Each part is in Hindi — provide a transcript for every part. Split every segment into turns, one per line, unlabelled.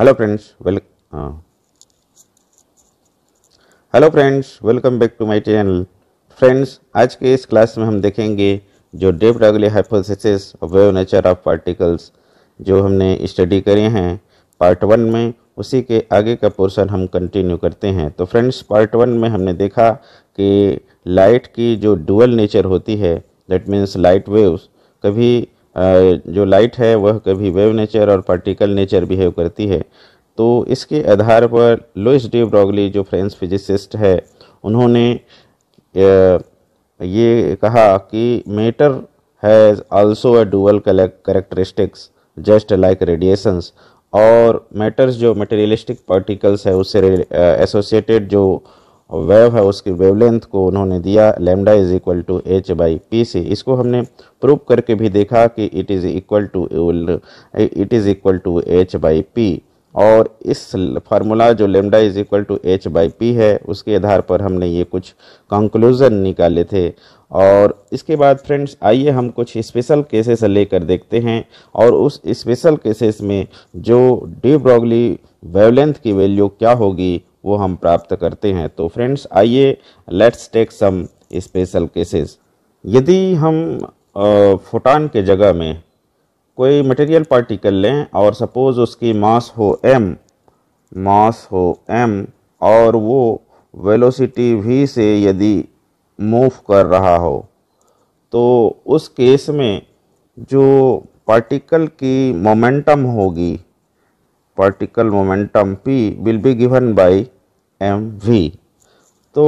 Hello friends well hello friends welcome back to my channel friends आज के इस क्लास में हम देखेंगे जो de Broglie hypothesis wave nature of particles जो हमने स्टडी करे हैं पार्ट वन में उसी के आगे का पोर्शन हम कंटिन्यू करते हैं तो फ्रेंड्स पार्ट वन में हमने देखा कि लाइट की जो डुअल नेचर होती है दैट मीन्स लाइट वेव्स कभी जो लाइट है वह कभी वेव नेचर और पार्टिकल नेचर बिहेव करती है तो इसके आधार पर लुइस डी ब्रॉगली जो फ्रेंच फिजिसिस्ट है उन्होंने ये कहा कि matter has also a dual characteristics just like radiations और मैटर्स जो मटेरियलिस्टिक पार्टिकल्स है उससे एसोसिएटेड जो और वेव है उसकी वेवलेंथ को उन्होंने दिया lambda is equal to H by P से इसको हमने प्रूव करके भी देखा कि it is equal to it is equal to H by P और इस फार्मूला जो lambda is equal to H by P है उसके आधार पर हमने ये कुछ कंक्लूज़न निकाले थे और इसके बाद फ्रेंड्स आइए हम कुछ स्पेशल केसेस लेकर देखते हैं और उस स्पेशल केसेस में जो डी ब्रॉगली वेवलेंथ की वैल्यू क्या होगी वो हम प्राप्त करते हैं तो फ्रेंड्स आइए let's take some special cases यदि हम फोटान के जगह में कोई मटेरियल पार्टिकल लें और सपोज़ उसकी मास हो एम मास हो एम और वो वेलोसिटी वी से यदि मूव कर रहा हो तो उस केस में जो पार्टिकल की मोमेंटम होगी momentum P p be given by M V तो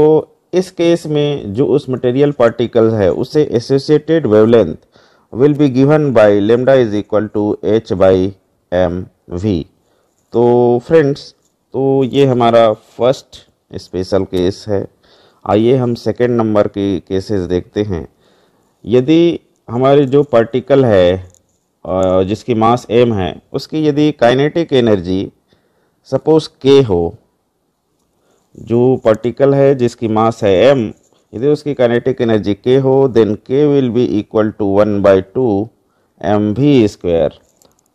इस केस में जो उस मटेरियल पार्टिकल है उसे associated wavelength will be given by lambda is equal to H by M V तो फ्रेंड्स तो ये हमारा फर्स्ट स्पेशल केस है आइए हम सेकेंड नंबर की केसेस देखते हैं यदि हमारे जो पार्टिकल है जिसकी मास एम है उसकी यदि काइनेटिक एनर्जी सपोज के हो जो पार्टिकल है जिसकी मास है एम यदि उसकी काइनेटिक एनर्जी के हो then K will be equal to one by two M V square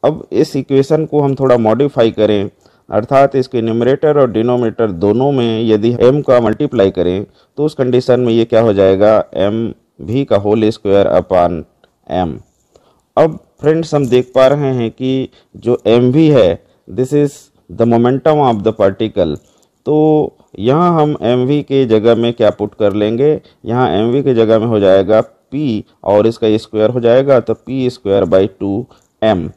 अब इस इक्वेशन को हम थोड़ा मॉडिफाई करें अर्थात इसके न्यूमरेटर और डिनोमेटर दोनों में यदि एम का मल्टीप्लाई करें तो उस कंडीशन में ये क्या हो जाएगा एम भी का होल स्क्वायर अपान एम अब फ्रेंड्स हम देख पा रहे हैं कि जो एम वी है this is the momentum of the particle तो यहाँ हम एम वी के जगह में क्या पुट कर लेंगे यहाँ एम वी के जगह में हो जाएगा पी और इसका स्क्वायर हो जाएगा तो P square by two M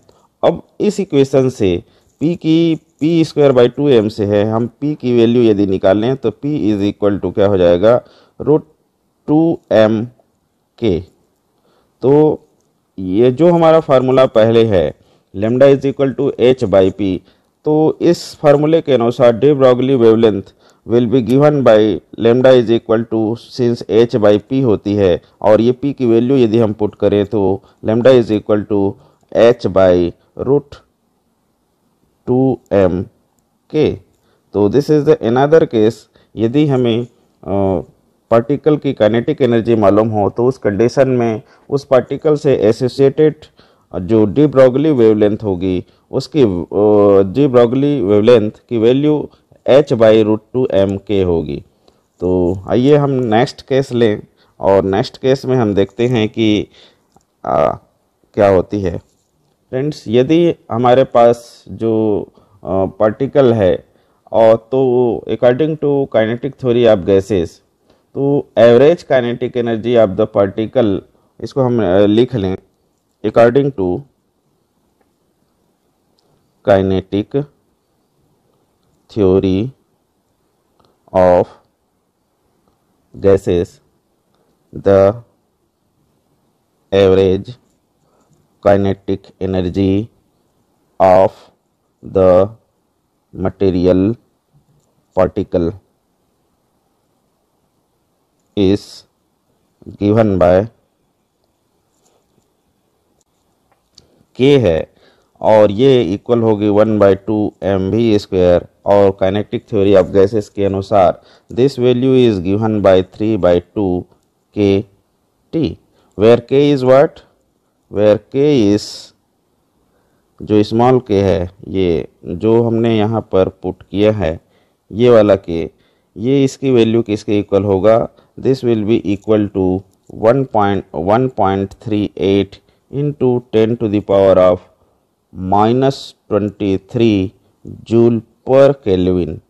अब इस इक्वेशन से पी की P square by two M से है हम पी की वैल्यू यदि निकालें तो पी इज इक्वल टू क्या हो जाएगा रूट टू एम के तो ये जो हमारा फार्मूला पहले है lambda is equal to H by P तो इस फार्मूले के अनुसार de Broglie wavelength will be given by lambda is equal to since H by P होती है और ये पी की वैल्यू यदि हम पुट करें तो lambda is equal to H by root two M K तो this is the another case यदि हमें पार्टिकल की काइनेटिक एनर्जी मालूम हो तो उस कंडीशन में उस पार्टिकल से एसोसिएटेड जो डी ब्रॉगली वेवलेंथ होगी उसकी डी ब्रॉगली वेवलेंथ की value H by root two M K होगी तो आइए हम नेक्स्ट केस लें और नेक्स्ट केस में हम देखते हैं कि आ, क्या होती है फ्रेंड्स यदि हमारे पास जो पार्टिकल है और तो according to kinetic theory of gases तो average kinetic energy of the particle इसको हम लिख लें according to kinetic theory of gases the average kinetic energy of the material particle is given by k है और ये इक्वल होगी one by two M V square और काइनेटिक थ्योरी ऑफ गैसेस के अनुसार this value is given by three by two K T where K is what where K is जो स्मॉल के है ये जो हमने यहाँ पर पुट किया है ये वाला के ये इसकी वैल्यू किसके इक्वल होगा this will be equal to one point one point three eight into ten to the power of minus twenty three joule per kelvin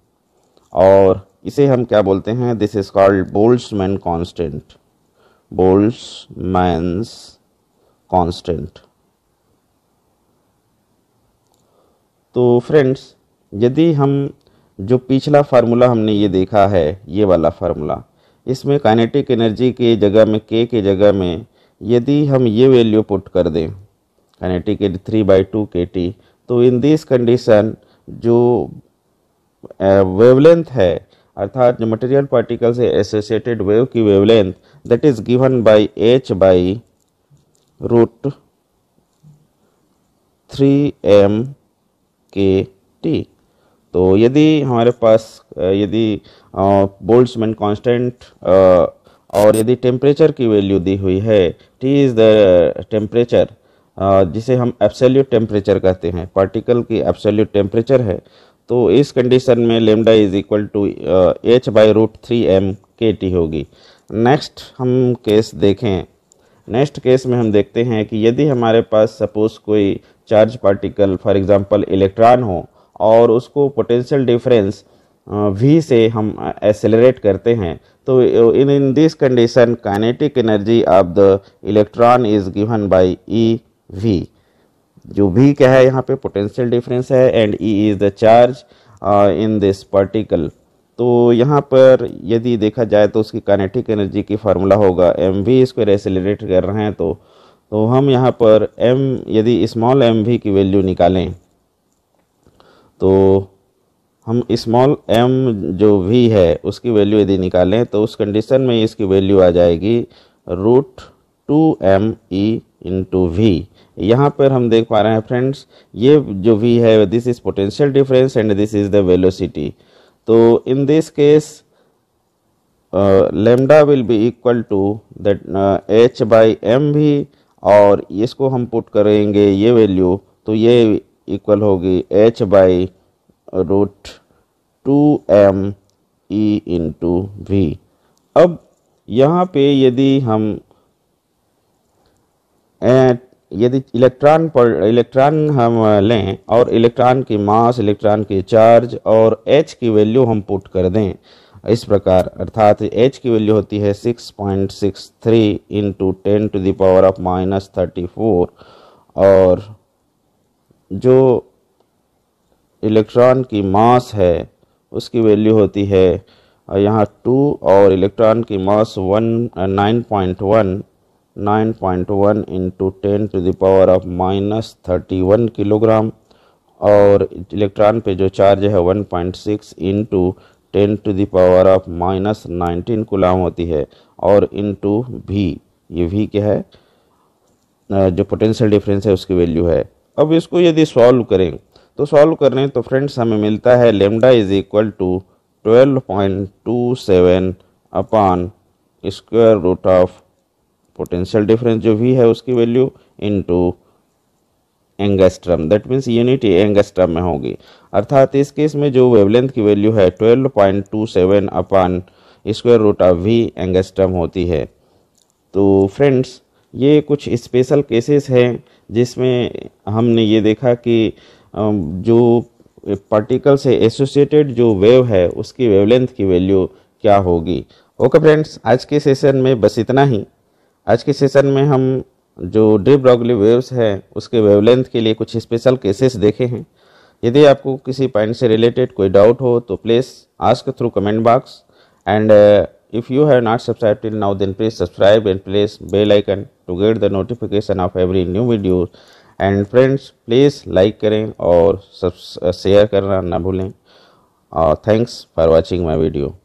और इसे हम क्या बोलते हैं this is called man constant constant man's constant तो फ्रेंड्स यदि हम जो पिछला फार्मूला हमने ये देखा है ये वाला फार्मूला इसमें काइनेटिक एनर्जी के जगह में के के जगह में यदि हम ये वैल्यू पुट कर दें kinetic three by two K T तो इन दिस कंडीशन जो वेवलेंथ है अर्थात जो मटेरियल पार्टिकल से एसोसिएटेड वेव की wavelength that is given by H by root three M K T तो यदि हमारे पास यदि बोल्ट्समैन कांस्टेंट और यदि टेम्परेचर की वैल्यू दी हुई है टी इज़ द टेम्परेचर जिसे हम एब्सोल्यूट टेम्परेचर कहते हैं पार्टिकल की एब्सोल्यूट टेम्परेचर है तो इस कंडीशन में lambda is equal to H by root three M K T होगी नेक्स्ट हम केस देखें नेक्स्ट केस में हम देखते हैं कि यदि हमारे पास सपोज कोई charge particle for example electron हो और उसको पोटेंशियल डिफरेंस वी से हम एसेलरेट करते हैं तो in in this condition kinetic energy of the electron is given by E V जो वी क्या है यहाँ पे पोटेंशियल डिफरेंस है and E is the charge in this particle तो यहाँ पर यदि देखा जाए तो उसकी काइनेटिक एनर्जी की फार्मूला होगा एम वी इसको एसेलरेट कर रहे हैं तो तो हम यहाँ पर एम यदि स्मॉल एम वी की वैल्यू निकालें तो हम स्मॉल एम जो वी है उसकी वैल्यू यदि निकालें तो उस कंडीशन में इसकी वैल्यू आ जाएगी root two M E into V यहाँ पर हम देख पा रहे हैं फ्रेंड्स ये जो वी है this is potential difference and this is the velocity तो in this case lambda will be equal to that H by M V और इसको हम पुट करेंगे ये वैल्यू तो ये इक्वल होगी H by root two M E into V अब यहाँ पे यदि हम यदि इलेक्ट्रॉन पर इलेक्ट्रॉन हम लें और इलेक्ट्रॉन की मास इलेक्ट्रॉन की चार्ज और एच की वैल्यू हम पुट कर दें इस प्रकार अर्थात एच की वैल्यू होती है 6.63 point six three into ten to the power of minus thirty four और जो इलेक्ट्रॉन की मास है उसकी वैल्यू होती है यहाँ टू और इलेक्ट्रॉन की mass one nine point one nine point one into ten to the power of minus thirty one kilogram और इलेक्ट्रॉन पे जो चार्ज है one point six into ten to the power of minus nineteen coulomb होती है और इंटू भी uh, ये भी क्या है uh, जो पोटेंशियल डिफरेंस है उसकी वैल्यू है अब इसको यदि सॉल्व करें तो सॉल्व करें तो फ्रेंड्स हमें मिलता है lambda is equal to twelve point two seven upon square root of potential difference जो भी है उसकी value into angstrom that means unit angstrom में होगी अर्थात इस केस में जो वेवलेंथ की वैल्यू है twelve point two seven upon square root of V angstrom होती है तो फ्रेंड्स ये कुछ स्पेशल केसेस हैं जिसमें हमने ये देखा कि जो पार्टिकल से एसोसिएटेड जो वेव है उसकी वेवलेंथ की वैल्यू क्या होगी ओके फ्रेंड्स आज के सेशन में बस इतना ही आज के सेशन में हम जो ड्रिप रॉगली वेव्स हैं उसके वेवलेंथ के लिए कुछ स्पेशल केसेस देखे हैं यदि आपको किसी पॉइंट से रिलेटेड कोई डाउट हो तो please ask through comment box and If you have not subscribed till now, then please subscribe and press bell icon to get the notification of every new video. And friends, please like करें और share शेयर करना ना भूलें uh, Thanks for watching my video.